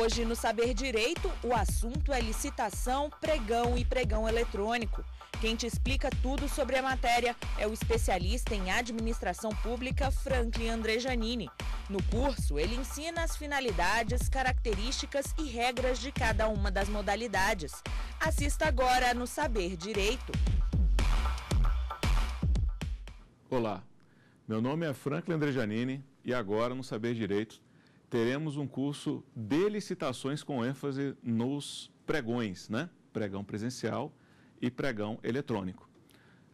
Hoje, no Saber Direito, o assunto é licitação, pregão e pregão eletrônico. Quem te explica tudo sobre a matéria é o especialista em administração pública Franklin Andrejanini. No curso, ele ensina as finalidades, características e regras de cada uma das modalidades. Assista agora no Saber Direito. Olá, meu nome é Franklin Andrejanini e agora no Saber Direito teremos um curso de licitações com ênfase nos pregões, né? Pregão presencial e pregão eletrônico.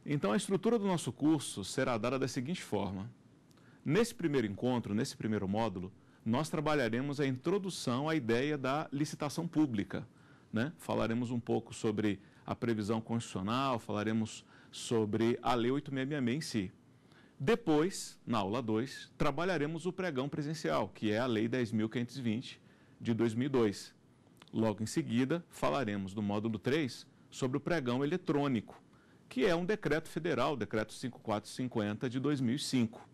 Então, a estrutura do nosso curso será dada da seguinte forma: nesse primeiro encontro, nesse primeiro módulo, nós trabalharemos a introdução à ideia da licitação pública. Né? Falaremos um pouco sobre a previsão constitucional, falaremos sobre a Lei 8666 em si. Depois, na aula 2, trabalharemos o pregão presencial, que é a Lei 10.520 de 2002. Logo em seguida, falaremos do módulo 3 sobre o pregão eletrônico, que é um decreto federal, decreto 5450 de 2005.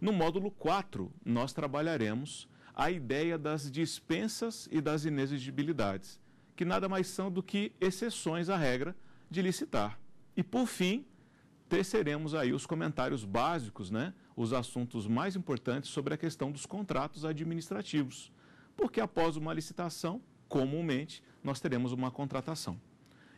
No módulo 4, nós trabalharemos a ideia das dispensas e das inexigibilidades, que nada mais são do que exceções à regra de licitar. E por fim, teceremos aí os comentários básicos, né, os assuntos mais importantes sobre a questão dos contratos administrativos. Porque após uma licitação, comumente, nós teremos uma contratação.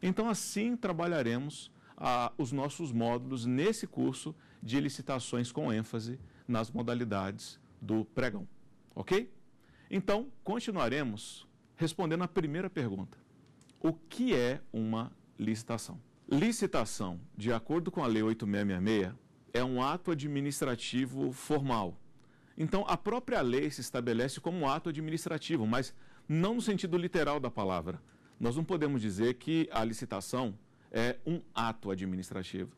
Então, assim trabalharemos ah, os nossos módulos nesse curso de licitações com ênfase nas modalidades do pregão. Ok? Então, continuaremos respondendo a primeira pergunta: O que é uma licitação? Licitação, de acordo com a Lei 8666, é um ato administrativo formal. Então, a própria lei se estabelece como um ato administrativo, mas não no sentido literal da palavra. Nós não podemos dizer que a licitação é um ato administrativo,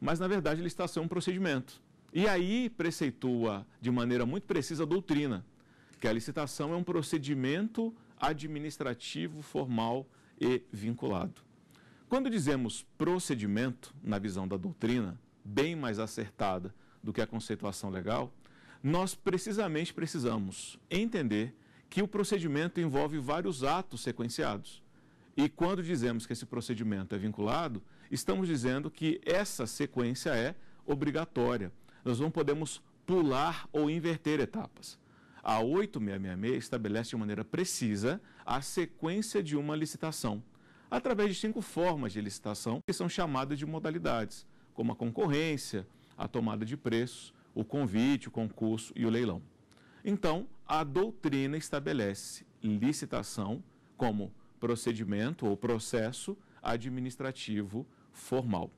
mas, na verdade, a licitação é um procedimento. E aí preceitua de maneira muito precisa a doutrina, que a licitação é um procedimento administrativo formal e vinculado. Quando dizemos procedimento, na visão da doutrina, bem mais acertada do que a conceituação legal, nós precisamente precisamos entender que o procedimento envolve vários atos sequenciados. E quando dizemos que esse procedimento é vinculado, estamos dizendo que essa sequência é obrigatória. Nós não podemos pular ou inverter etapas. A 8666 estabelece de maneira precisa a sequência de uma licitação através de cinco formas de licitação, que são chamadas de modalidades, como a concorrência, a tomada de preços, o convite, o concurso e o leilão. Então, a doutrina estabelece licitação como procedimento ou processo administrativo formal.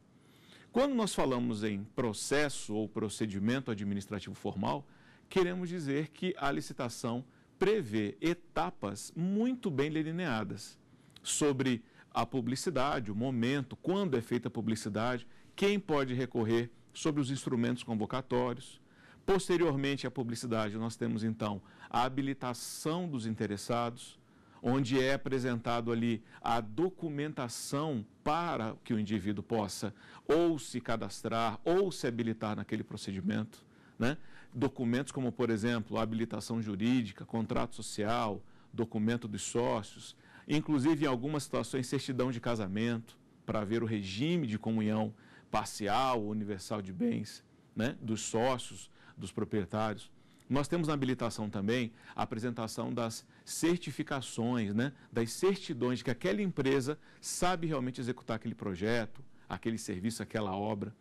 Quando nós falamos em processo ou procedimento administrativo formal, queremos dizer que a licitação prevê etapas muito bem delineadas sobre a publicidade, o momento, quando é feita a publicidade, quem pode recorrer sobre os instrumentos convocatórios. Posteriormente à publicidade, nós temos então a habilitação dos interessados, onde é apresentado ali a documentação para que o indivíduo possa ou se cadastrar ou se habilitar naquele procedimento. Né? Documentos como, por exemplo, habilitação jurídica, contrato social, documento dos sócios, inclusive em algumas situações, certidão de casamento, para ver o regime de comunhão parcial, universal de bens, né, dos sócios, dos proprietários. Nós temos na habilitação também a apresentação das certificações, né, das certidões de que aquela empresa sabe realmente executar aquele projeto, aquele serviço, aquela obra.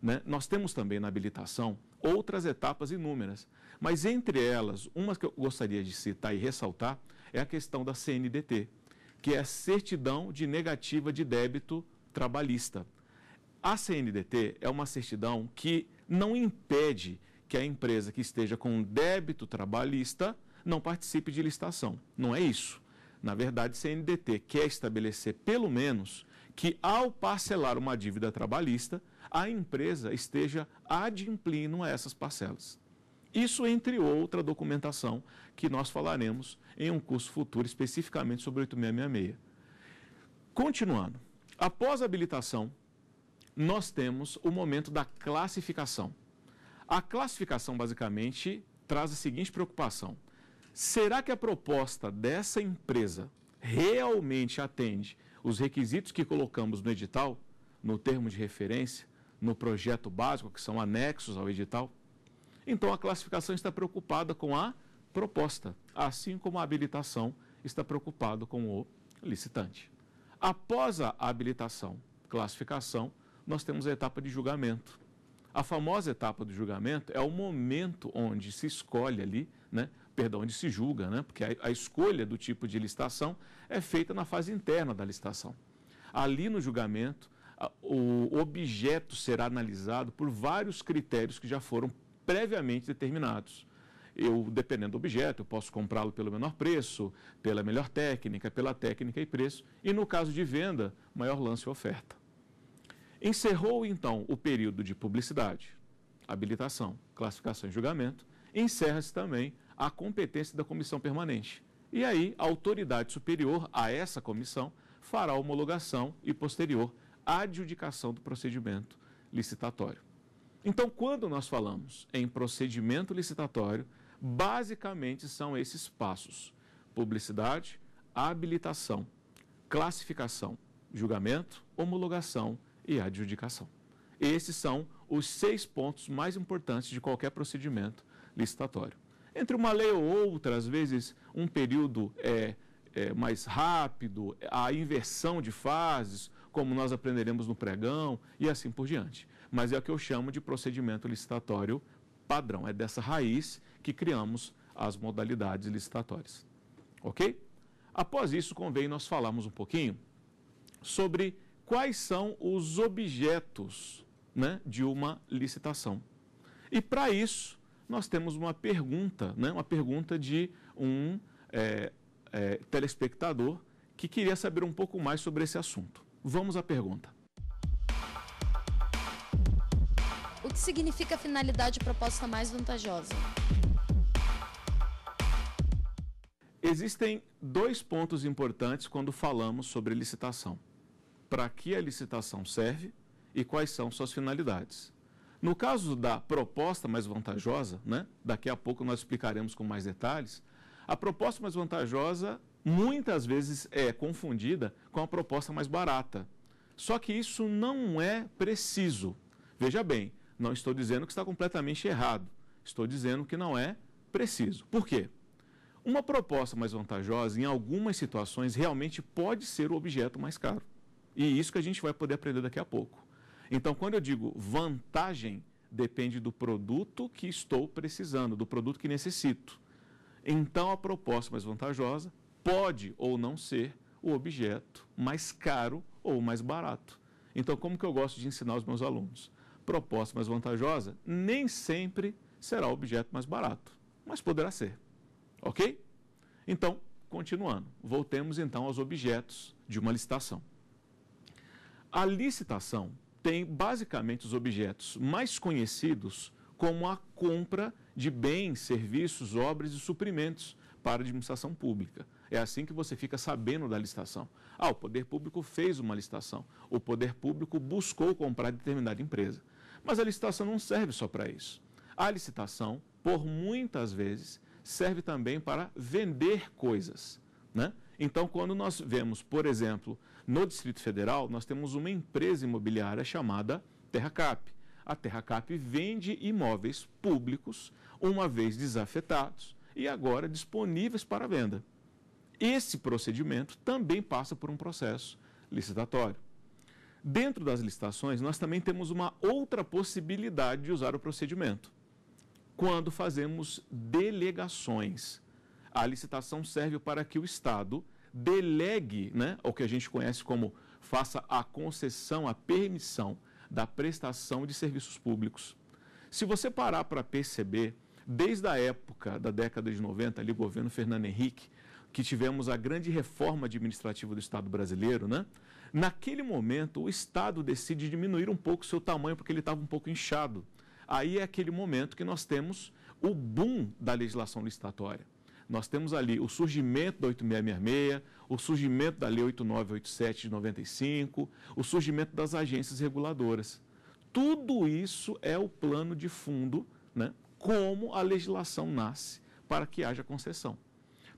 Né? Nós temos também na habilitação outras etapas inúmeras, mas entre elas, uma que eu gostaria de citar e ressaltar é a questão da CNDT, que é a certidão de negativa de débito trabalhista. A CNDT é uma certidão que não impede que a empresa que esteja com débito trabalhista não participe de licitação. Não é isso. Na verdade, a CNDT quer estabelecer, pelo menos, que ao parcelar uma dívida trabalhista, a empresa esteja adimplindo a essas parcelas. Isso entre outra documentação que nós falaremos em um curso futuro, especificamente sobre 8666. Continuando, após a habilitação, nós temos o momento da classificação. A classificação, basicamente, traz a seguinte preocupação: será que a proposta dessa empresa realmente atende os requisitos que colocamos no edital, no termo de referência, no projeto básico, que são anexos ao edital? Então a classificação está preocupada com a proposta, assim como a habilitação está preocupada com o licitante. Após a habilitação, classificação, nós temos a etapa de julgamento. A famosa etapa do julgamento é o momento onde se escolhe ali, né? perdão, onde se julga, né? porque a, a escolha do tipo de licitação é feita na fase interna da licitação. Ali no julgamento, o objeto será analisado por vários critérios que já foram previamente determinados. Eu, dependendo do objeto, eu posso comprá-lo pelo menor preço, pela melhor técnica, pela técnica e preço, e no caso de venda, maior lance ou é oferta. Encerrou então o período de publicidade, habilitação, classificação e julgamento, encerra-se também a competência da comissão permanente. E aí, a autoridade superior a essa comissão fará homologação e posterior adjudicação do procedimento licitatório. Então, quando nós falamos em procedimento licitatório, basicamente são esses passos: publicidade, habilitação, classificação, julgamento, homologação e adjudicação. Esses são os seis pontos mais importantes de qualquer procedimento licitatório. Entre uma lei ou outra, às vezes um período é, é mais rápido, a inversão de fases, como nós aprenderemos no pregão, e assim por diante mas é o que eu chamo de procedimento licitatório padrão. É dessa raiz que criamos as modalidades licitatórias. Ok? Após isso, convém nós falarmos um pouquinho sobre quais são os objetos né, de uma licitação. E para isso, nós temos uma pergunta, né, uma pergunta de um é, é, telespectador que queria saber um pouco mais sobre esse assunto. Vamos à pergunta. que significa finalidade proposta mais vantajosa? Existem dois pontos importantes quando falamos sobre licitação. Para que a licitação serve e quais são suas finalidades. No caso da proposta mais vantajosa, né, daqui a pouco nós explicaremos com mais detalhes, a proposta mais vantajosa muitas vezes é confundida com a proposta mais barata. Só que isso não é preciso. Veja bem, não estou dizendo que está completamente errado. Estou dizendo que não é preciso. Por quê? Uma proposta mais vantajosa, em algumas situações, realmente pode ser o objeto mais caro. E isso que a gente vai poder aprender daqui a pouco. Então, quando eu digo vantagem, depende do produto que estou precisando, do produto que necessito. Então, a proposta mais vantajosa pode ou não ser o objeto mais caro ou mais barato. Então, como que eu gosto de ensinar os meus alunos? proposta mais vantajosa nem sempre será o objeto mais barato, mas poderá ser. Ok? Então, continuando, voltemos então aos objetos de uma licitação. A licitação tem basicamente os objetos mais conhecidos como a compra de bens, serviços, obras e suprimentos para a administração pública. É assim que você fica sabendo da licitação. Ah, o poder público fez uma licitação. O poder público buscou comprar determinada empresa. Mas a licitação não serve só para isso. A licitação, por muitas vezes, serve também para vender coisas. Né? Então, quando nós vemos, por exemplo, no Distrito Federal, nós temos uma empresa imobiliária chamada Terracap. A Terracap vende imóveis públicos, uma vez desafetados e agora disponíveis para venda. Esse procedimento também passa por um processo licitatório. Dentro das licitações, nós também temos uma outra possibilidade de usar o procedimento. Quando fazemos delegações, a licitação serve para que o Estado delegue, né, o que a gente conhece como faça a concessão, a permissão da prestação de serviços públicos. Se você parar para perceber, desde a época da década de 90, ali, governo Fernando Henrique, que tivemos a grande reforma administrativa do Estado brasileiro, né? Naquele momento, o Estado decide diminuir um pouco o seu tamanho, porque ele estava um pouco inchado. Aí é aquele momento que nós temos o boom da legislação licitatória. Nós temos ali o surgimento da 8666, o surgimento da Lei 8987 de 95, o surgimento das agências reguladoras. Tudo isso é o plano de fundo, né? como a legislação nasce para que haja concessão.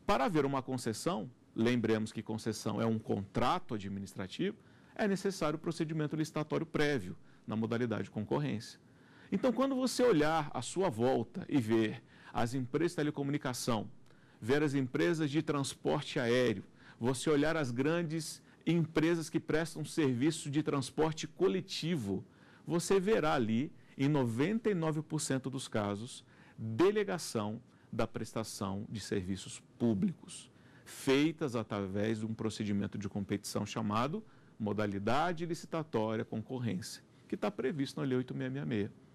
Para haver uma concessão, lembremos que concessão é um contrato administrativo, é necessário o procedimento licitatório prévio na modalidade de concorrência. Então, quando você olhar à sua volta e ver as empresas de telecomunicação, ver as empresas de transporte aéreo, você olhar as grandes empresas que prestam serviço de transporte coletivo, você verá ali, em 99% dos casos, delegação da prestação de serviços públicos, feitas através de um procedimento de competição chamado modalidade licitatória concorrência, que está previsto na Lei 8666.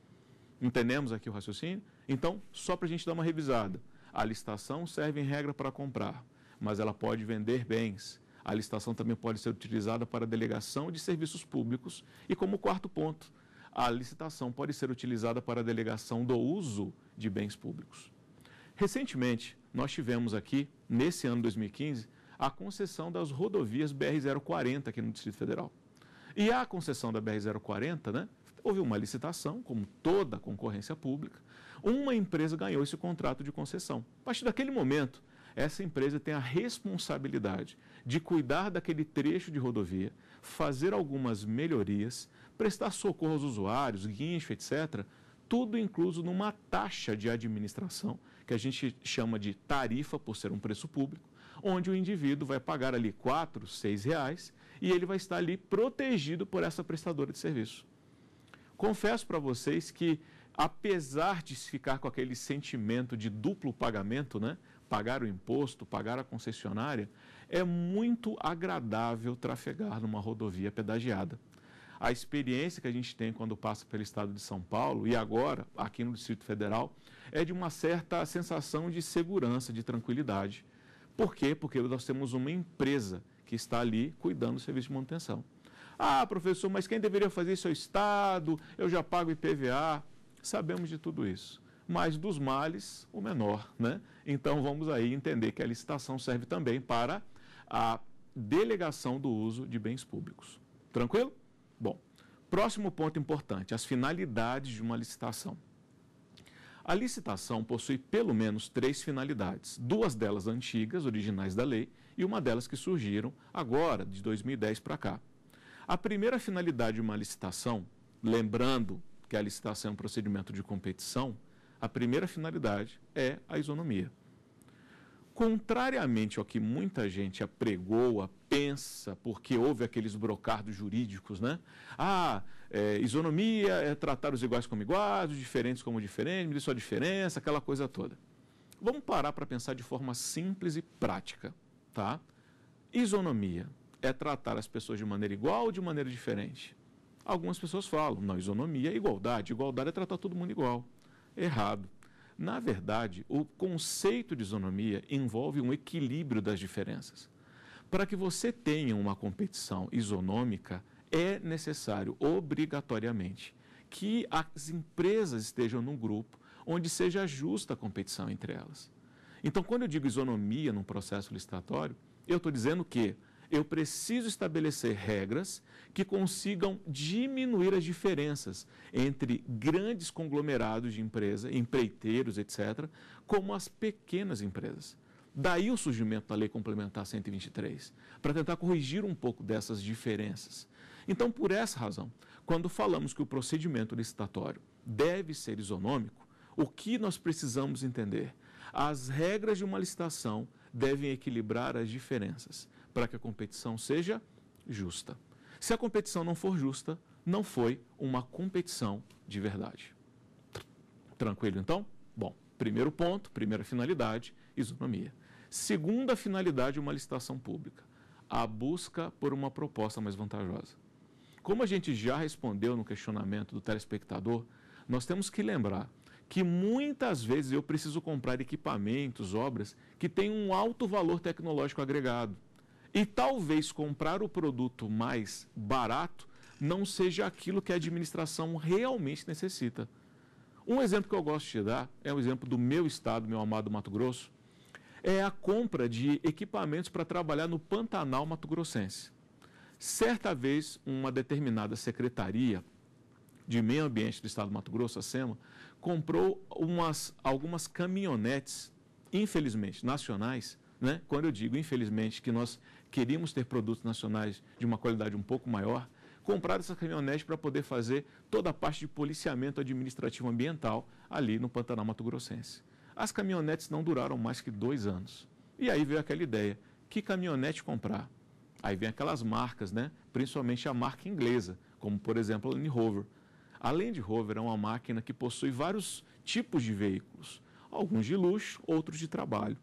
Entendemos aqui o raciocínio? Então, só para a gente dar uma revisada. A licitação serve em regra para comprar, mas ela pode vender bens. A licitação também pode ser utilizada para delegação de serviços públicos. E como quarto ponto, a licitação pode ser utilizada para delegação do uso de bens públicos. Recentemente, nós tivemos aqui, nesse ano 2015, a concessão das rodovias BR-040 aqui no Distrito Federal. E a concessão da BR-040, né, houve uma licitação, como toda concorrência pública, uma empresa ganhou esse contrato de concessão. A partir daquele momento, essa empresa tem a responsabilidade de cuidar daquele trecho de rodovia, fazer algumas melhorias, prestar socorro aos usuários, guincho, etc., tudo incluso numa taxa de administração, que a gente chama de tarifa, por ser um preço público, onde o indivíduo vai pagar ali R$ reais e ele vai estar ali protegido por essa prestadora de serviço. Confesso para vocês que, apesar de ficar com aquele sentimento de duplo pagamento, né? pagar o imposto, pagar a concessionária, é muito agradável trafegar numa rodovia pedagiada a experiência que a gente tem quando passa pelo estado de São Paulo e agora aqui no Distrito Federal é de uma certa sensação de segurança, de tranquilidade. Por quê? Porque nós temos uma empresa que está ali cuidando do serviço de manutenção. Ah, professor, mas quem deveria fazer isso é o Estado, eu já pago IPVA. Sabemos de tudo isso mas dos males o menor. Né? Então vamos aí entender que a licitação serve também para a delegação do uso de bens públicos. Tranquilo? Bom, próximo ponto importante: as finalidades de uma licitação. A licitação possui pelo menos três finalidades, duas delas antigas, originais da lei, e uma delas que surgiram agora, de 2010 para cá. A primeira finalidade de uma licitação, lembrando que a licitação é um procedimento de competição, a primeira finalidade é a isonomia contrariamente ao que muita gente apregoa, pensa, porque houve aqueles brocardos jurídicos, né? Ah, é, isonomia é tratar os iguais como iguais, os diferentes como diferentes, medir sua diferença, aquela coisa toda. Vamos parar para pensar de forma simples e prática, tá? Isonomia é tratar as pessoas de maneira igual ou de maneira diferente? Algumas pessoas falam, não, isonomia é igualdade, igualdade é tratar todo mundo igual. Errado. Na verdade, o conceito de isonomia envolve um equilíbrio das diferenças. Para que você tenha uma competição isonômica, é necessário, obrigatoriamente, que as empresas estejam num grupo onde seja justa a competição entre elas. Então, quando eu digo isonomia num processo licitatório, eu estou dizendo que eu preciso estabelecer regras que consigam diminuir as diferenças entre grandes conglomerados de empresa, empreiteiros, etc., como as pequenas empresas. Daí o surgimento da Lei Complementar 123, para tentar corrigir um pouco dessas diferenças. Então, por essa razão, quando falamos que o procedimento licitatório deve ser isonômico, o que nós precisamos entender? As regras de uma licitação devem equilibrar as diferenças para que a competição seja justa. Se a competição não for justa, não foi uma competição de verdade. Tranquilo então? Bom, primeiro ponto, primeira finalidade, isonomia. Segunda finalidade, uma licitação pública, a busca por uma proposta mais vantajosa. Como a gente já respondeu no questionamento do telespectador, nós temos que lembrar que muitas vezes eu preciso comprar equipamentos, obras que têm um alto valor tecnológico agregado. E talvez comprar o produto mais barato não seja aquilo que a administração realmente necessita. Um exemplo que eu gosto de dar é um exemplo do meu estado, meu amado Mato Grosso, é a compra de equipamentos para trabalhar no Pantanal Mato Grossense. Certa vez, uma determinada secretaria de meio ambiente do estado do Mato Grosso, a SEMA, comprou umas, algumas caminhonetes, infelizmente, nacionais, né? quando eu digo infelizmente que nós queríamos ter produtos nacionais de uma qualidade um pouco maior, compraram essas caminhonetes para poder fazer toda a parte de policiamento administrativo ambiental ali no Pantanal Mato Grossense. As caminhonetes não duraram mais que dois anos. E aí veio aquela ideia: que caminhonete comprar? Aí vem aquelas marcas, né? principalmente a marca inglesa, como por exemplo a Land Rover. A Land Rover é uma máquina que possui vários tipos de veículos, alguns de luxo, outros de trabalho.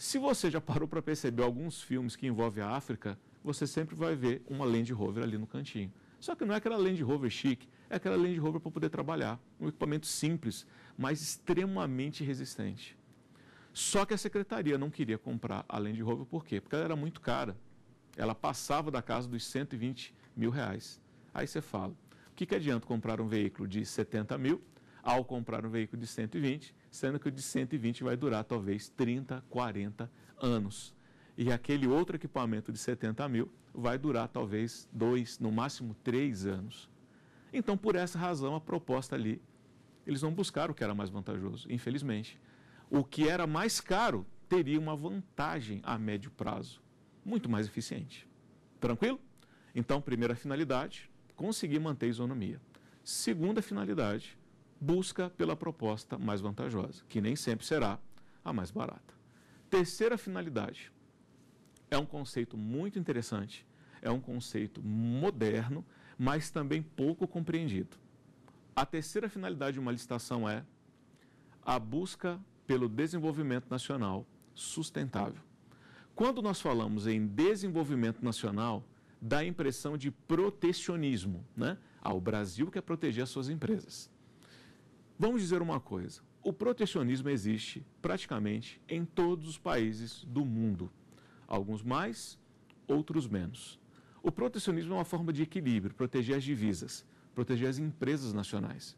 Se você já parou para perceber alguns filmes que envolvem a África, você sempre vai ver uma Land Rover ali no cantinho. Só que não é aquela Land Rover chique, é aquela Land Rover para poder trabalhar. Um equipamento simples, mas extremamente resistente. Só que a secretaria não queria comprar a Land Rover, por quê? Porque ela era muito cara. Ela passava da casa dos 120 mil reais. Aí você fala, o que, que adianta comprar um veículo de 70 mil ao comprar um veículo de 120 sendo que o de 120 vai durar talvez 30, 40 anos. E aquele outro equipamento de 70 mil vai durar talvez dois, no máximo três anos. Então, por essa razão, a proposta ali, eles não buscaram o que era mais vantajoso, infelizmente. O que era mais caro teria uma vantagem a médio prazo, muito mais eficiente. Tranquilo? Então, primeira finalidade, conseguir manter a isonomia. Segunda finalidade, busca pela proposta mais vantajosa, que nem sempre será a mais barata. Terceira finalidade. É um conceito muito interessante, é um conceito moderno, mas também pouco compreendido. A terceira finalidade de uma licitação é a busca pelo desenvolvimento nacional sustentável. Quando nós falamos em desenvolvimento nacional, dá a impressão de protecionismo, né? ao ah, o Brasil quer proteger as suas empresas. Vamos dizer uma coisa: o protecionismo existe praticamente em todos os países do mundo, alguns mais, outros menos. O protecionismo é uma forma de equilíbrio, proteger as divisas, proteger as empresas nacionais.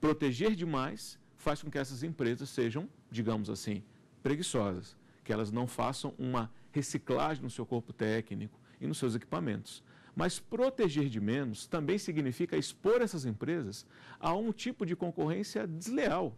Proteger demais faz com que essas empresas sejam, digamos assim, preguiçosas, que elas não façam uma reciclagem no seu corpo técnico e nos seus equipamentos. Mas proteger de menos também significa expor essas empresas a um tipo de concorrência desleal.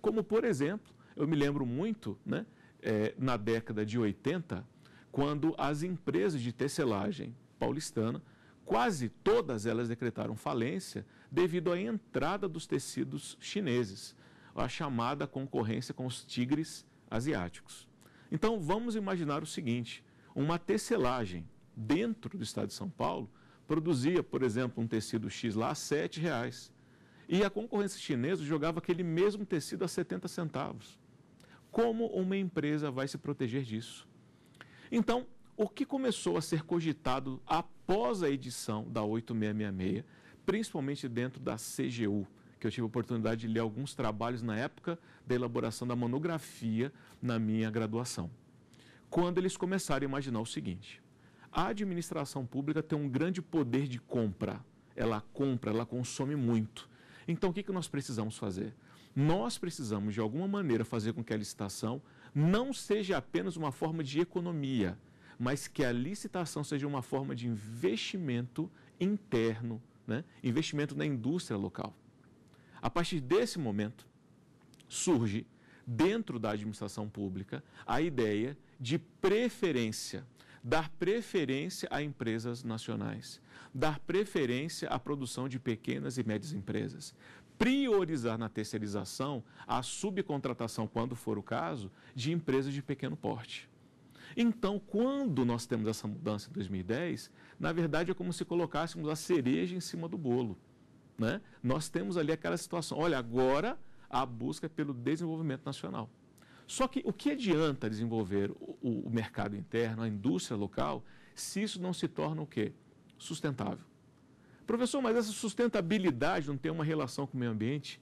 Como, por exemplo, eu me lembro muito, né, é, na década de 80, quando as empresas de tecelagem paulistana, quase todas elas decretaram falência devido à entrada dos tecidos chineses, a chamada concorrência com os tigres asiáticos. Então, vamos imaginar o seguinte: uma tecelagem dentro do estado de São Paulo, produzia, por exemplo, um tecido X lá a R$ 7,00. E a concorrência chinesa jogava aquele mesmo tecido a R$ centavos. Como uma empresa vai se proteger disso? Então, o que começou a ser cogitado após a edição da 8666, principalmente dentro da CGU, que eu tive a oportunidade de ler alguns trabalhos na época da elaboração da monografia na minha graduação. Quando eles começaram a imaginar o seguinte: a administração pública tem um grande poder de compra. Ela compra, ela consome muito. Então, o que, que nós precisamos fazer? Nós precisamos, de alguma maneira, fazer com que a licitação não seja apenas uma forma de economia, mas que a licitação seja uma forma de investimento interno, né? investimento na indústria local. A partir desse momento, surge, dentro da administração pública, a ideia de preferência dar preferência a empresas nacionais, dar preferência à produção de pequenas e médias empresas, priorizar na terceirização a subcontratação, quando for o caso, de empresas de pequeno porte. Então, quando nós temos essa mudança em 2010, na verdade é como se colocássemos a cereja em cima do bolo. Né? Nós temos ali aquela situação: olha, agora a busca é pelo desenvolvimento nacional. Só que o que adianta desenvolver o, o mercado interno, a indústria local, se isso não se torna o quê? Sustentável. Professor, mas essa sustentabilidade não tem uma relação com o meio ambiente?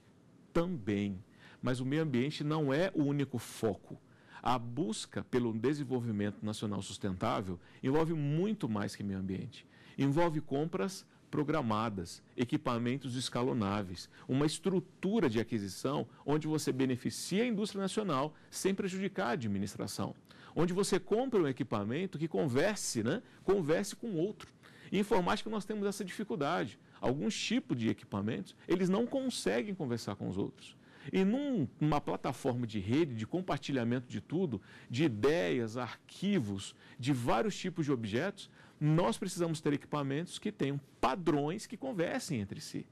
Também. Mas o meio ambiente não é o único foco. A busca pelo desenvolvimento nacional sustentável envolve muito mais que meio ambiente. Envolve compras programadas, equipamentos escalonáveis, uma estrutura de aquisição onde você beneficia a indústria nacional sem prejudicar a administração, onde você compra um equipamento que converse, né, converse com outro. Em informática nós temos essa dificuldade. Alguns tipos de equipamentos, eles não conseguem conversar com os outros. E num, numa plataforma de rede, de compartilhamento de tudo, de ideias, arquivos, de vários tipos de objetos, nós precisamos ter equipamentos que tenham padrões que conversem entre si.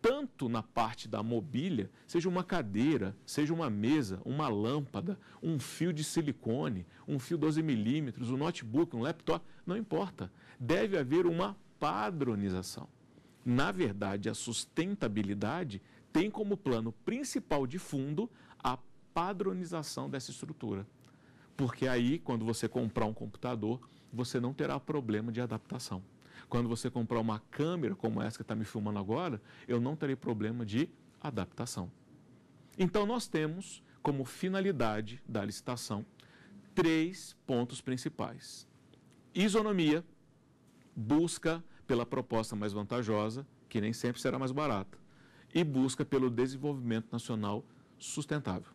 Tanto na parte da mobília, seja uma cadeira, seja uma mesa, uma lâmpada, um fio de silicone, um fio 12 milímetros, um notebook, um laptop, não importa. Deve haver uma padronização. Na verdade, a sustentabilidade tem como plano principal de fundo a padronização dessa estrutura. Porque aí, quando você comprar um computador, você não terá problema de adaptação. Quando você comprar uma câmera como essa que está me filmando agora, eu não terei problema de adaptação. Então, nós temos como finalidade da licitação três pontos principais: isonomia, busca pela proposta mais vantajosa, que nem sempre será mais barata, e busca pelo desenvolvimento nacional sustentável.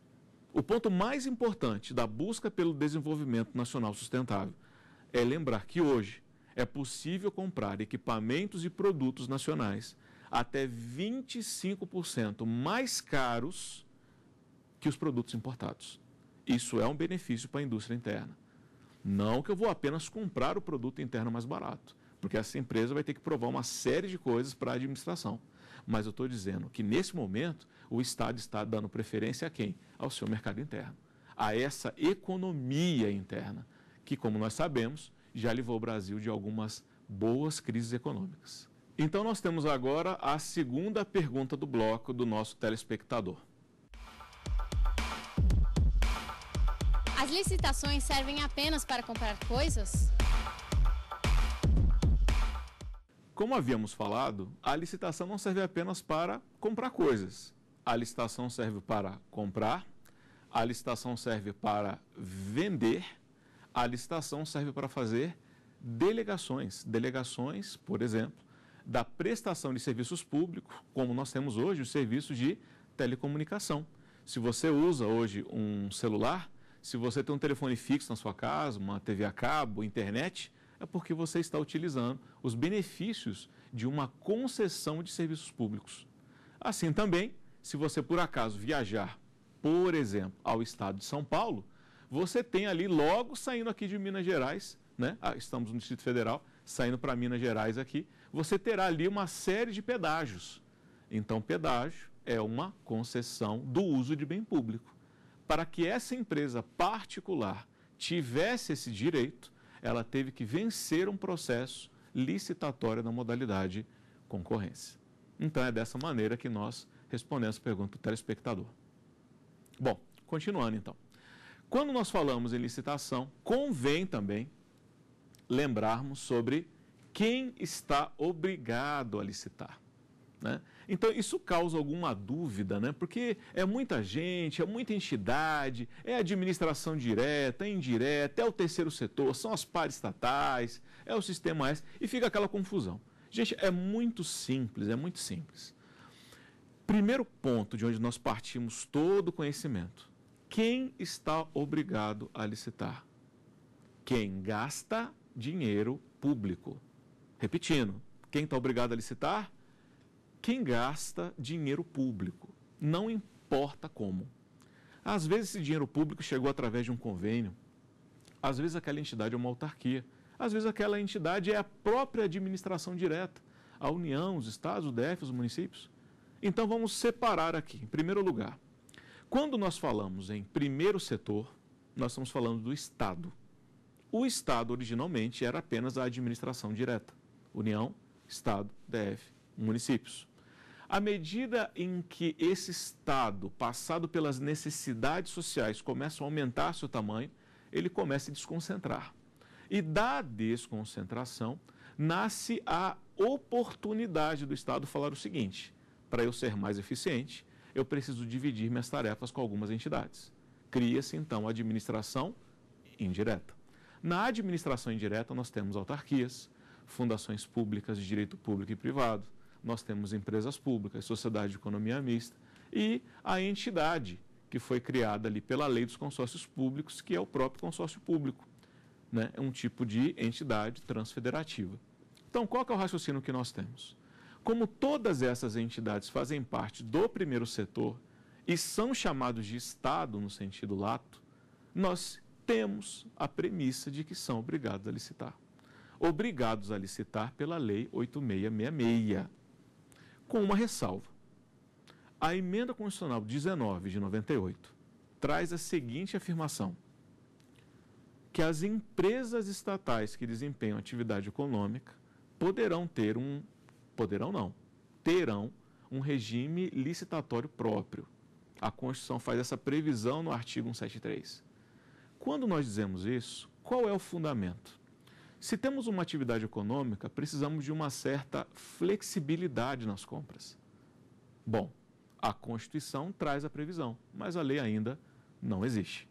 O ponto mais importante da busca pelo desenvolvimento nacional sustentável é lembrar que hoje é possível comprar equipamentos e produtos nacionais até 25% mais caros que os produtos importados. Isso é um benefício para a indústria interna. Não que eu vou apenas comprar o produto interno mais barato, porque essa empresa vai ter que provar uma série de coisas para a administração. Mas eu estou dizendo que, nesse momento, o Estado está dando preferência a quem? Ao seu mercado interno, a essa economia interna que, como nós sabemos, já livrou o Brasil de algumas boas crises econômicas. Então, nós temos agora a segunda pergunta do bloco do nosso telespectador. As licitações servem apenas para comprar coisas? Como havíamos falado, a licitação não serve apenas para comprar coisas. A licitação serve para comprar, a licitação serve para vender a licitação serve para fazer delegações. Delegações, por exemplo, da prestação de serviços públicos, como nós temos hoje o serviço de telecomunicação. Se você usa hoje um celular, se você tem um telefone fixo na sua casa, uma TV a cabo, internet, é porque você está utilizando os benefícios de uma concessão de serviços públicos. Assim também, se você por acaso viajar, por exemplo, ao estado de São Paulo, você tem ali logo saindo aqui de Minas Gerais, né? Ah, estamos no Distrito Federal, saindo para Minas Gerais aqui, você terá ali uma série de pedágios. Então, pedágio é uma concessão do uso de bem público. Para que essa empresa particular tivesse esse direito, ela teve que vencer um processo licitatório na modalidade concorrência. Então, é dessa maneira que nós respondemos a pergunta do telespectador. Bom, continuando então. Quando nós falamos em licitação, convém também lembrarmos sobre quem está obrigado a licitar. Né? Então, isso causa alguma dúvida, né? porque é muita gente, é muita entidade, é administração direta, é indireta, é o terceiro setor, são as pares estatais, é o sistema S, e fica aquela confusão. Gente, é muito simples, é muito simples. Primeiro ponto de onde nós partimos todo o conhecimento quem está obrigado a licitar? Quem gasta dinheiro público. Repetindo, quem está obrigado a licitar? Quem gasta dinheiro público. Não importa como. Às vezes esse dinheiro público chegou através de um convênio, às vezes aquela entidade é uma autarquia, às vezes aquela entidade é a própria administração direta, a União, os estados, o DF, os municípios. Então vamos separar aqui, em primeiro lugar, quando nós falamos em primeiro setor, nós estamos falando do Estado. O Estado, originalmente, era apenas a administração direta: União, Estado, DF, municípios. À medida em que esse Estado, passado pelas necessidades sociais, começa a aumentar seu tamanho, ele começa a desconcentrar. E da desconcentração nasce a oportunidade do Estado falar o seguinte: para eu ser mais eficiente, eu preciso dividir minhas tarefas com algumas entidades. Cria-se, então, a administração indireta. Na administração indireta, nós temos autarquias, fundações públicas de direito público e privado, nós temos empresas públicas, sociedade de economia mista e a entidade que foi criada ali pela lei dos consórcios públicos, que é o próprio consórcio público. Né? É um tipo de entidade transfederativa. Então, qual é o raciocínio que nós temos? Como todas essas entidades fazem parte do primeiro setor e são chamados de Estado no sentido lato, nós temos a premissa de que são obrigados a licitar. Obrigados a licitar pela Lei 8666, com uma ressalva. A emenda constitucional 19 de 98 traz a seguinte afirmação: que as empresas estatais que desempenham atividade econômica poderão ter um Poderão não. Terão um regime licitatório próprio. A Constituição faz essa previsão no artigo 173. Quando nós dizemos isso, qual é o fundamento? Se temos uma atividade econômica, precisamos de uma certa flexibilidade nas compras. Bom, a Constituição traz a previsão, mas a lei ainda não existe.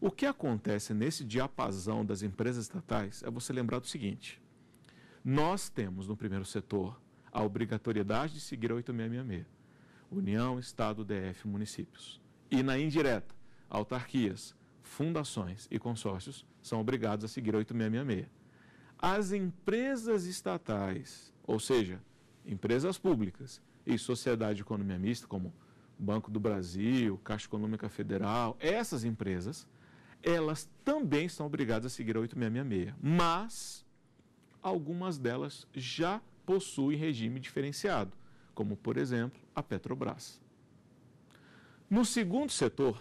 O que acontece nesse diapasão das empresas estatais é você lembrar do seguinte: nós temos no primeiro setor a obrigatoriedade de seguir a 8666. União, Estado, DF, municípios. E na indireta, autarquias, fundações e consórcios são obrigados a seguir a 8666. As empresas estatais, ou seja, empresas públicas e sociedade de economia mista, como Banco do Brasil, Caixa Econômica Federal, essas empresas, elas também são obrigadas a seguir a 8666. Mas algumas delas já possui regime diferenciado, como, por exemplo, a Petrobras. No segundo setor,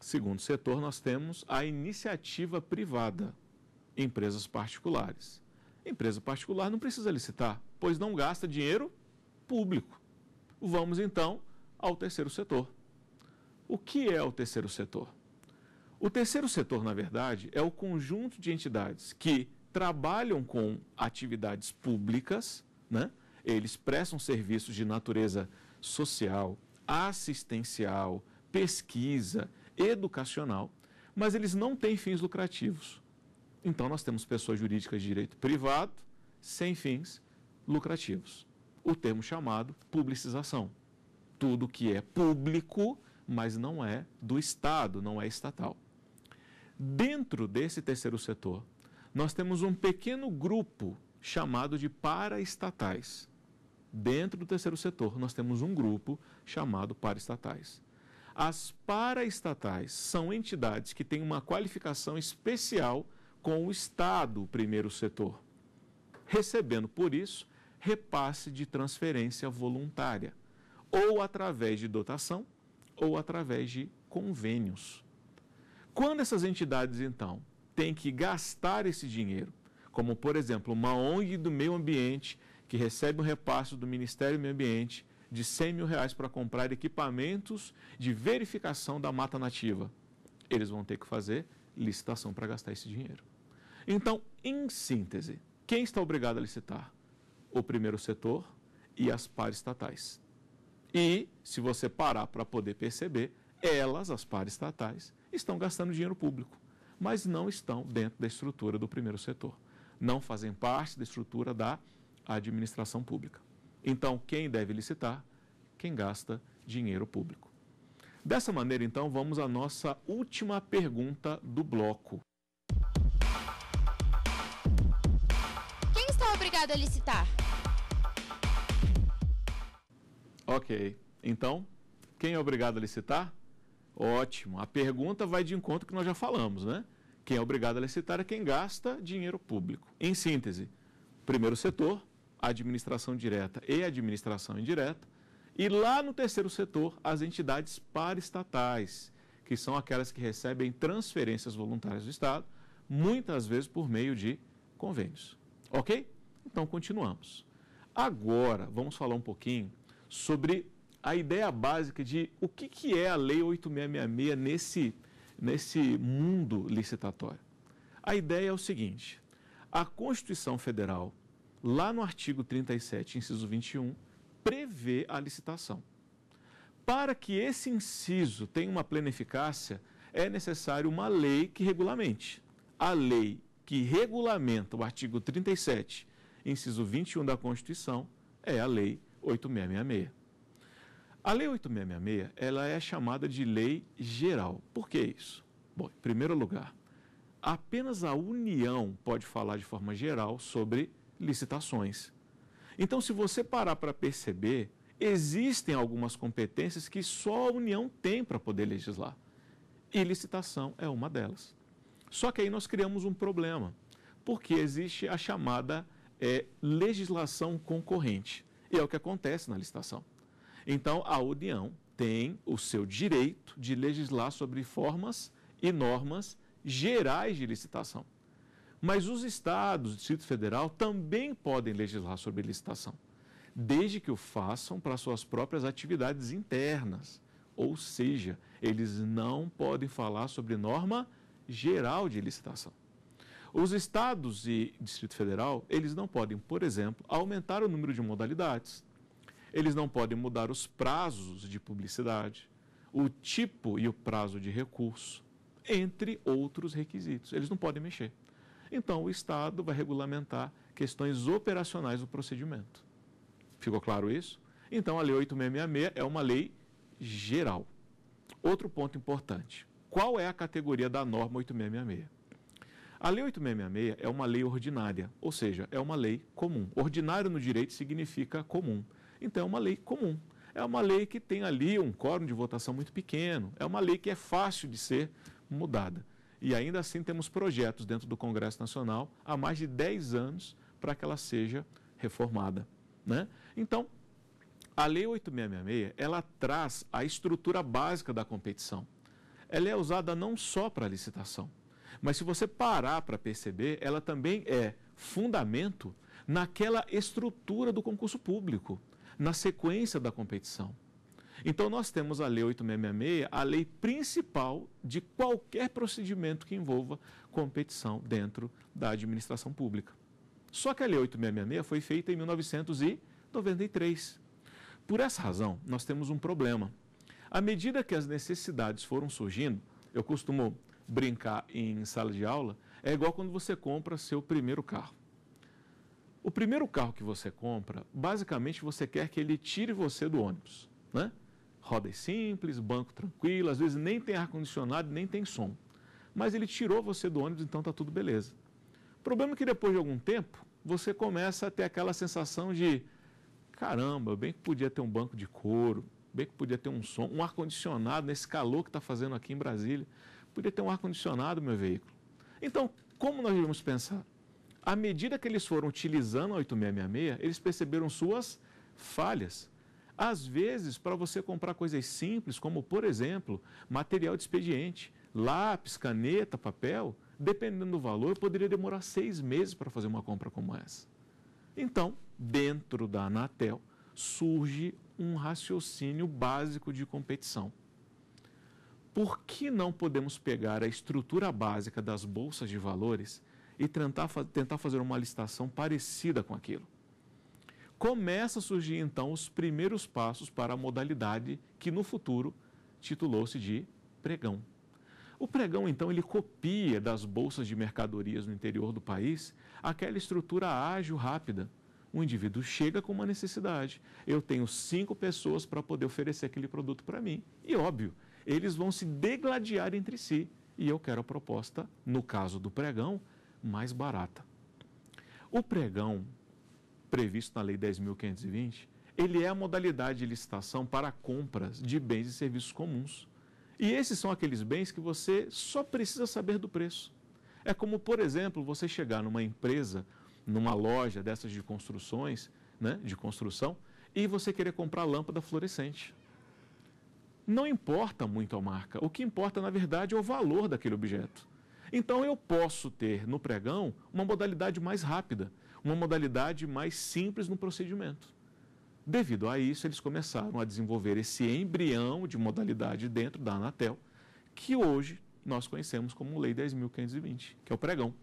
segundo setor, nós temos a iniciativa privada, empresas particulares. Empresa particular não precisa licitar, pois não gasta dinheiro público. Vamos então ao terceiro setor. O que é o terceiro setor? O terceiro setor, na verdade, é o conjunto de entidades que, trabalham com atividades públicas, né? eles prestam serviços de natureza social, assistencial, pesquisa, educacional, mas eles não têm fins lucrativos. Então, nós temos pessoas jurídicas de direito privado sem fins lucrativos. O termo chamado publicização. Tudo que é público, mas não é do Estado, não é estatal. Dentro desse terceiro setor, nós temos um pequeno grupo chamado de paraestatais. Dentro do terceiro setor, nós temos um grupo chamado paraestatais. As paraestatais são entidades que têm uma qualificação especial com o Estado, o primeiro setor, recebendo por isso repasse de transferência voluntária, ou através de dotação, ou através de convênios. Quando essas entidades, então, tem que gastar esse dinheiro. Como, por exemplo, uma ONG do meio ambiente que recebe um repasso do Ministério do Meio Ambiente de 100 mil reais para comprar equipamentos de verificação da mata nativa. Eles vão ter que fazer licitação para gastar esse dinheiro. Então, em síntese, quem está obrigado a licitar? O primeiro setor e as pares estatais. E, se você parar para poder perceber, elas, as pares estatais, estão gastando dinheiro público mas não estão dentro da estrutura do primeiro setor. Não fazem parte da estrutura da administração pública. Então, quem deve licitar? Quem gasta dinheiro público. Dessa maneira, então, vamos à nossa última pergunta do bloco. Quem está obrigado a licitar? Ok, então, quem é obrigado a licitar? Ótimo. A pergunta vai de encontro que nós já falamos, né? Quem é obrigado a licitar é quem gasta dinheiro público. Em síntese, primeiro setor, administração direta e administração indireta, e lá no terceiro setor, as entidades paraestatais, que são aquelas que recebem transferências voluntárias do Estado, muitas vezes por meio de convênios. Ok? Então continuamos. Agora vamos falar um pouquinho sobre a ideia básica de o que, que é a Lei 8666 nesse, nesse mundo licitatório. A ideia é o seguinte: a Constituição Federal, lá no artigo 37, inciso 21, prevê a licitação. Para que esse inciso tenha uma plena eficácia, é necessário uma lei que regulamente. A lei que regulamenta o artigo 37, inciso 21 da Constituição, é a Lei 8666. A Lei 8666 ela é chamada de lei geral. Por que isso? Bom, em primeiro lugar, apenas a União pode falar de forma geral sobre licitações. Então, se você parar para perceber, existem algumas competências que só a União tem para poder legislar. E licitação é uma delas. Só que aí nós criamos um problema, porque existe a chamada é, legislação concorrente. E é o que acontece na licitação. Então, a União tem o seu direito de legislar sobre formas e normas gerais de licitação. Mas os estados, o Distrito Federal, também podem legislar sobre licitação, desde que o façam para suas próprias atividades internas. Ou seja, eles não podem falar sobre norma geral de licitação. Os estados e Distrito Federal, eles não podem, por exemplo, aumentar o número de modalidades, eles não podem mudar os prazos de publicidade, o tipo e o prazo de recurso, entre outros requisitos. Eles não podem mexer. Então, o Estado vai regulamentar questões operacionais do procedimento. Ficou claro isso? Então, a Lei 8666 é uma lei geral. Outro ponto importante: qual é a categoria da norma 8666? A Lei 8666 é uma lei ordinária, ou seja, é uma lei comum. Ordinário no direito significa comum. Então é uma lei comum. É uma lei que tem ali um quórum de votação muito pequeno, é uma lei que é fácil de ser mudada. E ainda assim temos projetos dentro do Congresso Nacional há mais de 10 anos para que ela seja reformada. Né? Então, a Lei 8666, ela traz a estrutura básica da competição. Ela é usada não só para licitação, mas se você parar para perceber, ela também é fundamento naquela estrutura do concurso público na sequência da competição. Então, nós temos a Lei 8666, a lei principal de qualquer procedimento que envolva competição dentro da administração pública. Só que a Lei 8666 foi feita em 1993. Por essa razão, nós temos um problema. À medida que as necessidades foram surgindo, eu costumo brincar em sala de aula, é igual quando você compra seu primeiro carro. O primeiro carro que você compra, basicamente você quer que ele tire você do ônibus, né? Rodas simples, banco tranquilo, às vezes nem tem ar-condicionado, nem tem som. Mas ele tirou você do ônibus, então tá tudo beleza. O problema é que depois de algum tempo, você começa a ter aquela sensação de caramba, bem que podia ter um banco de couro, bem que podia ter um som, um ar-condicionado nesse calor que está fazendo aqui em Brasília. Podia ter um ar-condicionado meu veículo. Então, como nós devemos pensar? à medida que eles foram utilizando a 8666, eles perceberam suas falhas. Às vezes, para você comprar coisas simples, como, por exemplo, material de expediente, lápis, caneta, papel, dependendo do valor, poderia demorar seis meses para fazer uma compra como essa. Então, dentro da Anatel, surge um raciocínio básico de competição. Por que não podemos pegar a estrutura básica das bolsas de valores e tentar, tentar fazer uma licitação parecida com aquilo. Começa a surgir então os primeiros passos para a modalidade que no futuro titulou-se de pregão. O pregão, então, ele copia das bolsas de mercadorias no interior do país aquela estrutura ágil, rápida. O indivíduo chega com uma necessidade. Eu tenho cinco pessoas para poder oferecer aquele produto para mim. E óbvio, eles vão se degladiar entre si. E eu quero a proposta, no caso do pregão, mais barata. O pregão previsto na Lei 10.520, ele é a modalidade de licitação para compras de bens e serviços comuns. E esses são aqueles bens que você só precisa saber do preço. É como, por exemplo, você chegar numa empresa, numa loja dessas de construções, né, de construção, e você querer comprar lâmpada fluorescente. Não importa muito a marca. O que importa, na verdade, é o valor daquele objeto. Então eu posso ter no pregão uma modalidade mais rápida, uma modalidade mais simples no procedimento. Devido a isso, eles começaram a desenvolver esse embrião de modalidade dentro da Anatel, que hoje nós conhecemos como Lei 10.520, que é o pregão.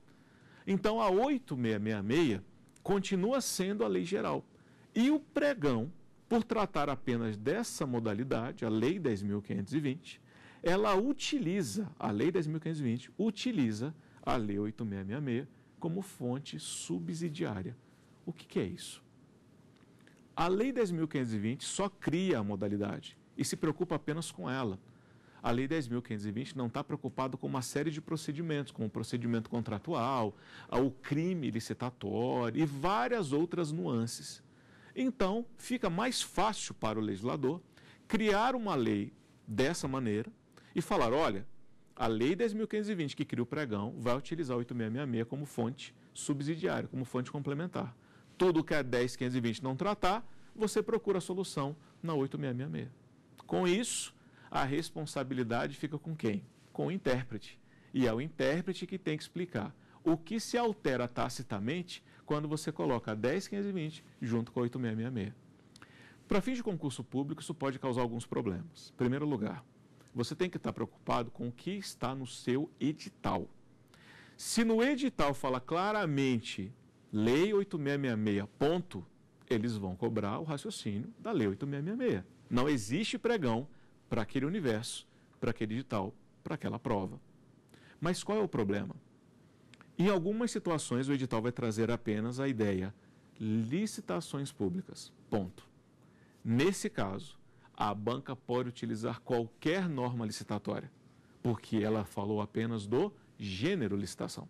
Então, a 8666 continua sendo a lei geral. E o pregão, por tratar apenas dessa modalidade, a Lei 10.520, ela utiliza, a Lei 10.520, utiliza a Lei 8666 como fonte subsidiária. O que, que é isso? A Lei 10.520 só cria a modalidade e se preocupa apenas com ela. A Lei 10.520 não está preocupada com uma série de procedimentos, como o procedimento contratual, o crime licitatório e várias outras nuances. Então, fica mais fácil para o legislador criar uma lei dessa maneira, e falar: olha, a Lei 10.520, que cria o pregão, vai utilizar o 8666 como fonte subsidiária, como fonte complementar. Tudo que a 10.520 não tratar, você procura a solução na 8666. Com isso, a responsabilidade fica com quem? Com o intérprete. E é o intérprete que tem que explicar o que se altera tacitamente quando você coloca a 10.520 junto com a 8666. Para fins de concurso público, isso pode causar alguns problemas. Em primeiro lugar, você tem que estar preocupado com o que está no seu edital. Se no edital fala claramente Lei 8666, ponto, eles vão cobrar o raciocínio da Lei 8666. Não existe pregão para aquele universo, para aquele edital, para aquela prova. Mas qual é o problema? Em algumas situações, o edital vai trazer apenas a ideia licitações públicas. Ponto. Nesse caso, a banca pode utilizar qualquer norma licitatória, porque ela falou apenas do gênero licitação.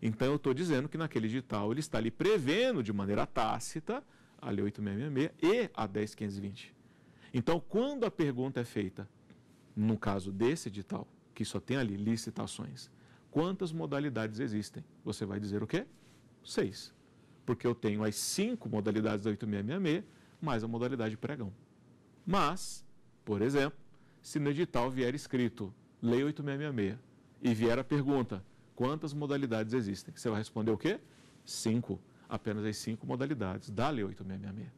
Então, eu estou dizendo que naquele edital ele está ali prevendo de maneira tácita a Lei 8666 e a 10520. Então, quando a pergunta é feita, no caso desse edital, que só tem ali licitações, quantas modalidades existem? Você vai dizer o quê? Seis. Porque eu tenho as cinco modalidades da 8666, mais a modalidade pregão. Mas, por exemplo, se no edital vier escrito Lei 8666 e vier a pergunta quantas modalidades existem, você vai responder o quê? Cinco. Apenas as cinco modalidades da Lei 8666.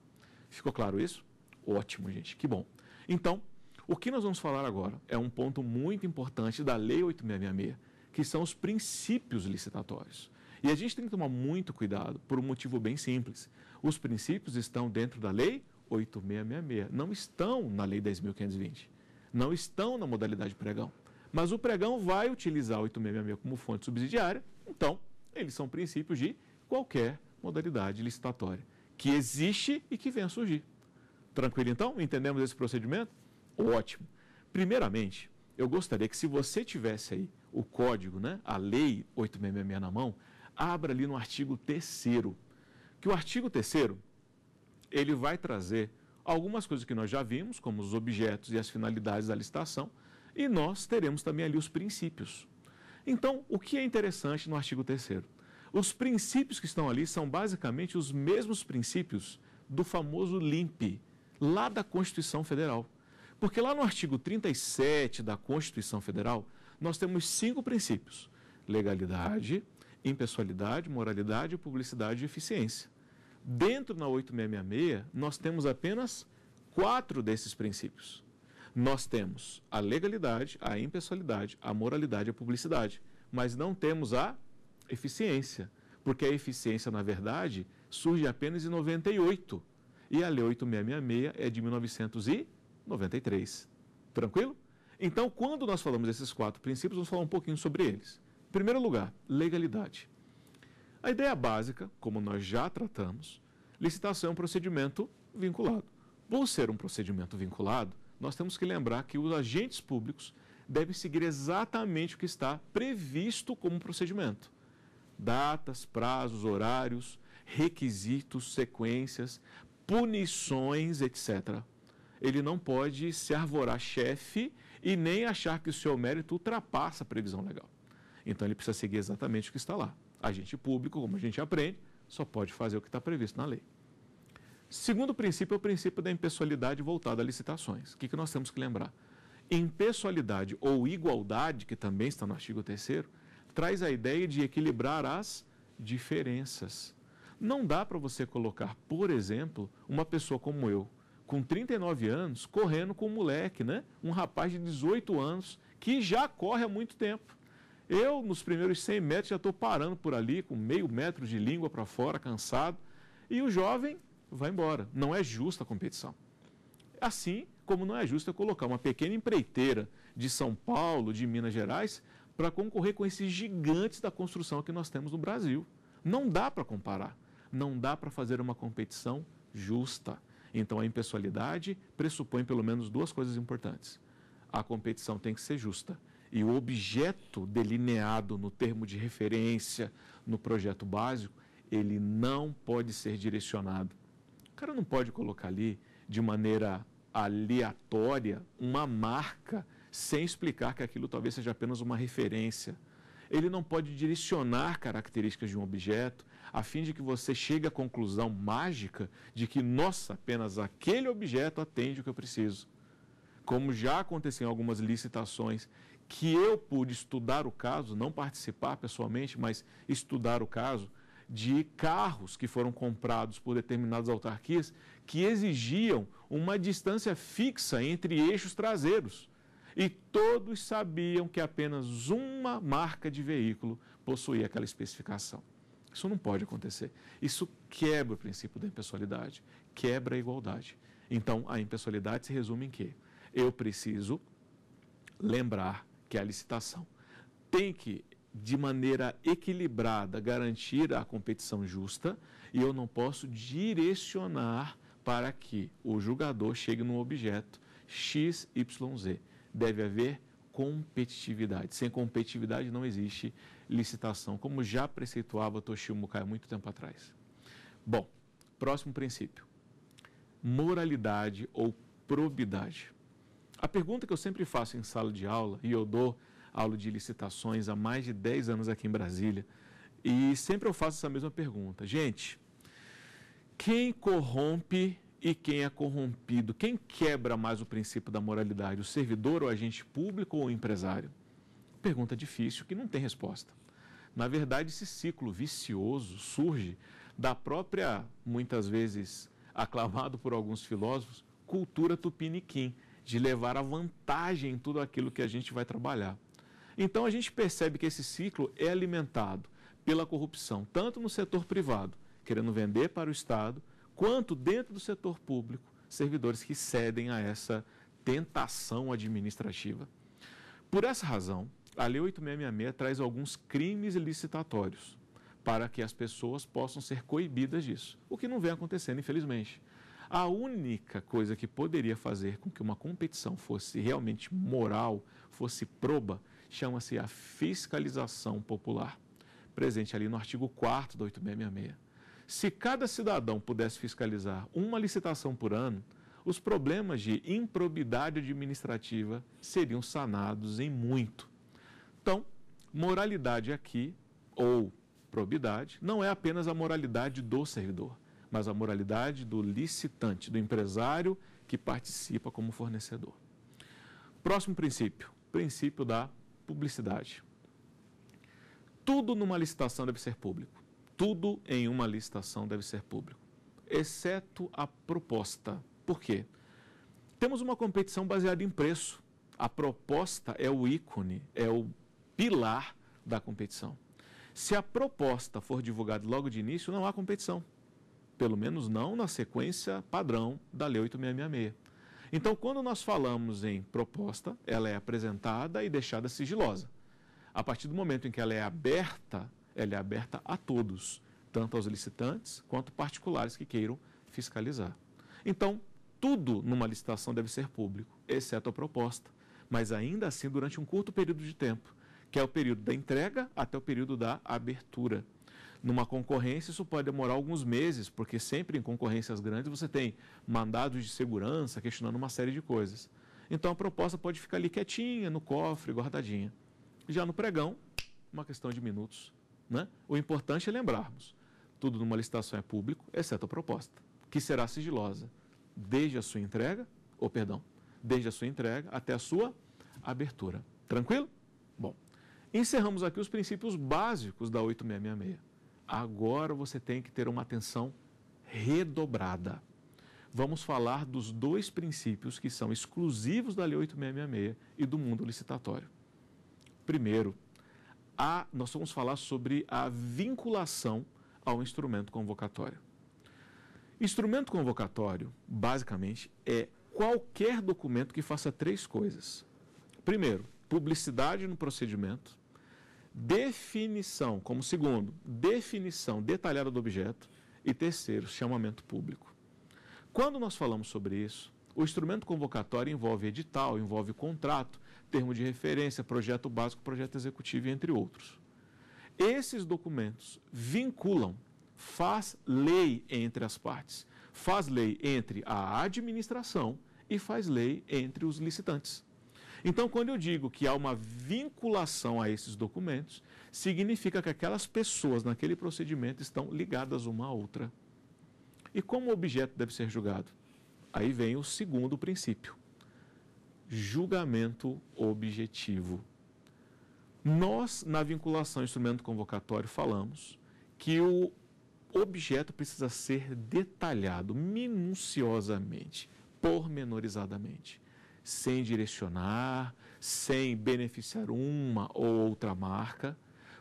Ficou claro isso? Ótimo, gente, que bom. Então, o que nós vamos falar agora é um ponto muito importante da Lei 8666, que são os princípios licitatórios. E a gente tem que tomar muito cuidado por um motivo bem simples. Os princípios estão dentro da Lei 8666. Não estão na Lei 10.520. Não estão na modalidade pregão. Mas o pregão vai utilizar 8666 como fonte subsidiária, então, eles são princípios de qualquer modalidade licitatória que existe e que venha a surgir. Tranquilo então? Entendemos esse procedimento? Ótimo. Primeiramente, eu gostaria que se você tivesse aí o código, né, a lei 8666 na mão, abra ali no artigo 3 que o artigo 3 ele vai trazer algumas coisas que nós já vimos, como os objetos e as finalidades da licitação, e nós teremos também ali os princípios. Então, o que é interessante no artigo 3 Os princípios que estão ali são basicamente os mesmos princípios do famoso LIMP, lá da Constituição Federal. Porque lá no artigo 37 da Constituição Federal, nós temos cinco princípios: legalidade, impessoalidade, moralidade, publicidade e eficiência. Dentro na 8666, nós temos apenas quatro desses princípios. Nós temos a legalidade, a impessoalidade, a moralidade e a publicidade, mas não temos a eficiência, porque a eficiência, na verdade, surge apenas em 98 e a Lei 8666 é de 1993. Tranquilo? Então, quando nós falamos desses quatro princípios, vamos falar um pouquinho sobre eles. Em primeiro lugar, legalidade. A ideia básica, como nós já tratamos, licitação é um procedimento vinculado. Por ser um procedimento vinculado, nós temos que lembrar que os agentes públicos devem seguir exatamente o que está previsto como procedimento: datas, prazos, horários, requisitos, sequências, punições, etc. Ele não pode se arvorar chefe e nem achar que o seu mérito ultrapassa a previsão legal. Então ele precisa seguir exatamente o que está lá agente público, como a gente aprende, só pode fazer o que está previsto na lei. Segundo princípio é o princípio da impessoalidade voltada a licitações. O que, que nós temos que lembrar? Impessoalidade ou igualdade, que também está no artigo 3 traz a ideia de equilibrar as diferenças. Não dá para você colocar, por exemplo, uma pessoa como eu, com 39 anos, correndo com um moleque, né? Um rapaz de 18 anos que já corre há muito tempo. Eu, nos primeiros 100 metros, já estou parando por ali, com meio metro de língua para fora, cansado, e o jovem vai embora. Não é justa a competição. Assim como não é justo eu colocar uma pequena empreiteira de São Paulo, de Minas Gerais, para concorrer com esses gigantes da construção que nós temos no Brasil. Não dá para comparar, não dá para fazer uma competição justa. Então, a impessoalidade pressupõe pelo menos duas coisas importantes. A competição tem que ser justa e o objeto delineado no termo de referência, no projeto básico, ele não pode ser direcionado. O cara não pode colocar ali, de maneira aleatória, uma marca sem explicar que aquilo talvez seja apenas uma referência. Ele não pode direcionar características de um objeto a fim de que você chegue à conclusão mágica de que, nossa, apenas aquele objeto atende o que eu preciso. Como já aconteceu em algumas licitações que eu pude estudar o caso, não participar pessoalmente, mas estudar o caso de carros que foram comprados por determinadas autarquias que exigiam uma distância fixa entre eixos traseiros. E todos sabiam que apenas uma marca de veículo possuía aquela especificação. Isso não pode acontecer. Isso quebra o princípio da impessoalidade, quebra a igualdade. Então, a impessoalidade se resume em quê? Eu preciso lembrar que é a licitação, tem que, de maneira equilibrada, garantir a competição justa e eu não posso direcionar para que o julgador chegue no objeto X, Y, Z. Deve haver competitividade. Sem competitividade não existe licitação, como já preceituava Toshio Mukai muito tempo atrás. Bom, próximo princípio: moralidade ou probidade. A pergunta que eu sempre faço em sala de aula, e eu dou aula de licitações há mais de 10 anos aqui em Brasília, e sempre eu faço essa mesma pergunta. Gente, quem corrompe e quem é corrompido? Quem quebra mais o princípio da moralidade? O servidor ou agente público ou o empresário? Pergunta difícil que não tem resposta. Na verdade, esse ciclo vicioso surge da própria, muitas vezes aclamado por alguns filósofos, cultura tupiniquim, de levar a vantagem em tudo aquilo que a gente vai trabalhar. Então a gente percebe que esse ciclo é alimentado pela corrupção, tanto no setor privado, querendo vender para o Estado, quanto dentro do setor público, servidores que cedem a essa tentação administrativa. Por essa razão, a Lei 8666 traz alguns crimes licitatórios para que as pessoas possam ser coibidas disso, o que não vem acontecendo, infelizmente. A única coisa que poderia fazer com que uma competição fosse realmente moral, fosse proba, chama-se a fiscalização popular, presente ali no artigo 4 do 8666. Se cada cidadão pudesse fiscalizar uma licitação por ano, os problemas de improbidade administrativa seriam sanados em muito. Então, moralidade aqui, ou probidade, não é apenas a moralidade do servidor mas a moralidade do licitante, do empresário que participa como fornecedor. Próximo princípio: princípio da publicidade. Tudo numa licitação deve ser público. Tudo em uma licitação deve ser público, exceto a proposta. Por quê? Temos uma competição baseada em preço. A proposta é o ícone, é o pilar da competição. Se a proposta for divulgada logo de início, não há competição. Pelo menos não na sequência padrão da Lei 8666. Então, quando nós falamos em proposta, ela é apresentada e deixada sigilosa. A partir do momento em que ela é aberta, ela é aberta a todos, tanto aos licitantes quanto particulares que queiram fiscalizar. Então, tudo numa licitação deve ser público, exceto a proposta, mas ainda assim durante um curto período de tempo, que é o período da entrega até o período da abertura numa concorrência, isso pode demorar alguns meses, porque sempre em concorrências grandes você tem mandados de segurança questionando uma série de coisas. Então a proposta pode ficar ali quietinha, no cofre, guardadinha. Já no pregão, uma questão de minutos. Né? O importante é lembrarmos: tudo numa licitação é público, exceto a proposta, que será sigilosa desde a sua entrega, ou perdão, desde a sua entrega até a sua abertura. Tranquilo? Bom, encerramos aqui os princípios básicos da 8666 agora você tem que ter uma atenção redobrada. Vamos falar dos dois princípios que são exclusivos da Lei 8666 e do mundo licitatório. Primeiro, a, nós vamos falar sobre a vinculação ao instrumento convocatório. Instrumento convocatório, basicamente, é qualquer documento que faça três coisas. Primeiro, publicidade no procedimento definição, como segundo, definição detalhada do objeto e terceiro, chamamento público. Quando nós falamos sobre isso, o instrumento convocatório envolve edital, envolve contrato, termo de referência, projeto básico, projeto executivo, entre outros. Esses documentos vinculam, faz lei entre as partes, faz lei entre a administração e faz lei entre os licitantes. Então, quando eu digo que há uma vinculação a esses documentos, significa que aquelas pessoas naquele procedimento estão ligadas uma à outra. E como o objeto deve ser julgado? Aí vem o segundo princípio: julgamento objetivo. Nós, na vinculação instrumento convocatório, falamos que o objeto precisa ser detalhado minuciosamente, pormenorizadamente sem direcionar, sem beneficiar uma ou outra marca,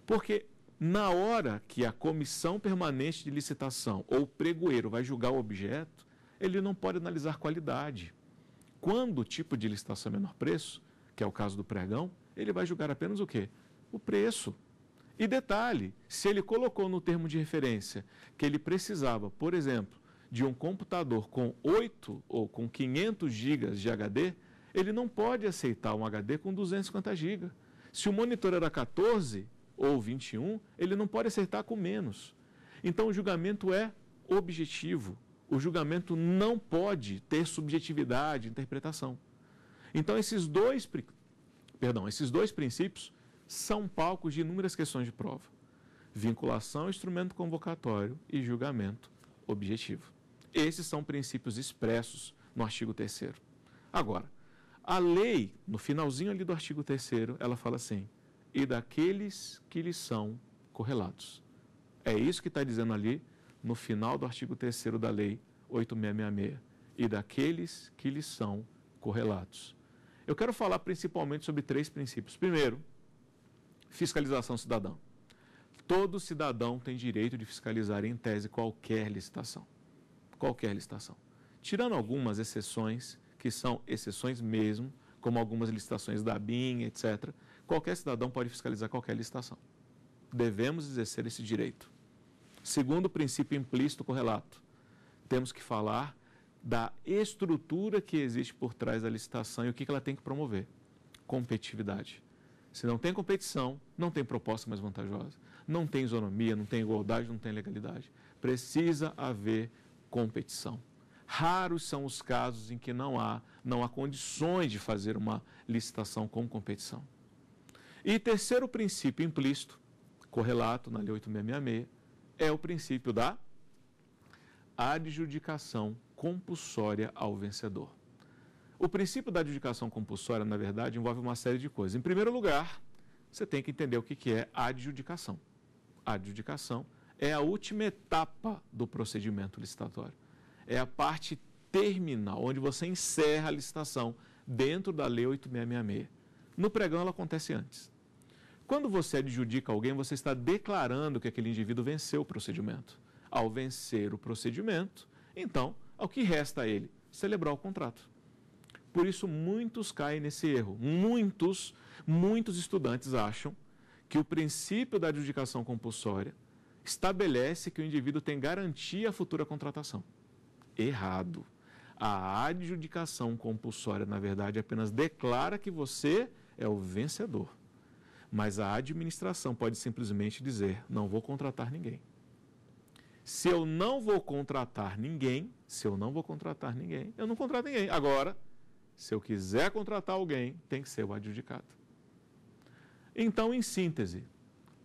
porque na hora que a comissão permanente de licitação ou pregoeiro vai julgar o objeto, ele não pode analisar qualidade. Quando o tipo de licitação é menor preço, que é o caso do pregão, ele vai julgar apenas o quê? O preço. E detalhe, se ele colocou no termo de referência que ele precisava, por exemplo, de um computador com 8 ou com 500 GB de HD, ele não pode aceitar um HD com 250 GB. Se o monitor era 14 ou 21, ele não pode aceitar com menos. Então o julgamento é objetivo. O julgamento não pode ter subjetividade, interpretação. Então esses dois, perdão, esses dois princípios são palcos de inúmeras questões de prova. Vinculação, instrumento convocatório e julgamento objetivo. Esses são princípios expressos no artigo 3 Agora, a lei, no finalzinho ali do artigo 3 ela fala assim, e daqueles que lhes são correlatos. É isso que está dizendo ali no final do artigo 3 da lei 8666, e daqueles que lhes são correlatos. Eu quero falar principalmente sobre três princípios. Primeiro, fiscalização cidadã. Todo cidadão tem direito de fiscalizar em tese qualquer licitação. Qualquer licitação. Tirando algumas exceções que são exceções mesmo, como algumas licitações da BIM, etc. Qualquer cidadão pode fiscalizar qualquer licitação. Devemos exercer esse direito. Segundo o princípio implícito correlato, temos que falar da estrutura que existe por trás da licitação e o que ela tem que promover. Competitividade. Se não tem competição, não tem proposta mais vantajosa, não tem isonomia, não tem igualdade, não tem legalidade. Precisa haver competição. Raros são os casos em que não há, não há condições de fazer uma licitação com competição. E terceiro princípio implícito, correlato na Lei 8666, é o princípio da adjudicação compulsória ao vencedor. O princípio da adjudicação compulsória, na verdade, envolve uma série de coisas. Em primeiro lugar, você tem que entender o que é adjudicação. A adjudicação é a última etapa do procedimento licitatório é a parte terminal, onde você encerra a licitação dentro da Lei 8666. No pregão, ela acontece antes. Quando você adjudica alguém, você está declarando que aquele indivíduo venceu o procedimento. Ao vencer o procedimento, então, o que resta a ele? Celebrar o contrato. Por isso, muitos caem nesse erro. Muitos, muitos estudantes acham que o princípio da adjudicação compulsória estabelece que o indivíduo tem garantia à futura contratação errado. A adjudicação compulsória, na verdade, apenas declara que você é o vencedor. Mas a administração pode simplesmente dizer: não vou contratar ninguém. Se eu não vou contratar ninguém, se eu não vou contratar ninguém, eu não contrato ninguém. Agora, se eu quiser contratar alguém, tem que ser o adjudicado. Então, em síntese,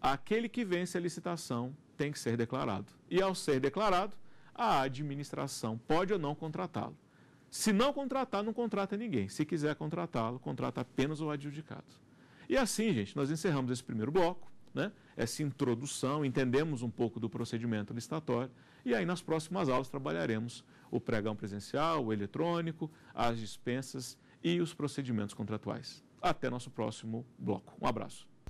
aquele que vence a licitação tem que ser declarado. E ao ser declarado, a administração pode ou não contratá-lo. Se não contratar, não contrata ninguém. Se quiser contratá-lo, contrata apenas o adjudicado. E assim, gente, nós encerramos esse primeiro bloco, né? essa introdução, entendemos um pouco do procedimento licitatório e aí nas próximas aulas trabalharemos o pregão presencial, o eletrônico, as dispensas e os procedimentos contratuais. Até nosso próximo bloco. Um abraço.